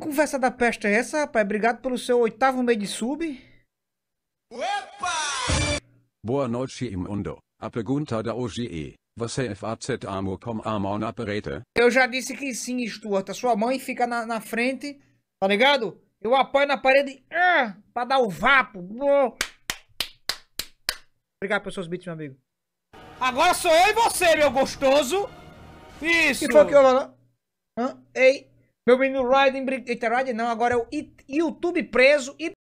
conversa da peste é essa, rapaz? Obrigado pelo seu oitavo meio de sub. Opa! Boa noite, Imundo. A pergunta da hoje é: você é FAZ Amor com a mão na parede? Eu já disse que sim, Stuart. A sua mãe fica na, na frente, tá ligado? Eu apoio na parede ah, pra dar o vapo. Obrigado pelos seus beats, meu amigo. Agora sou eu e você, meu gostoso. Isso. Que foi que eu... Hã? Ei. Meu menino Raiden, eita, Raiden não, agora é o YouTube preso e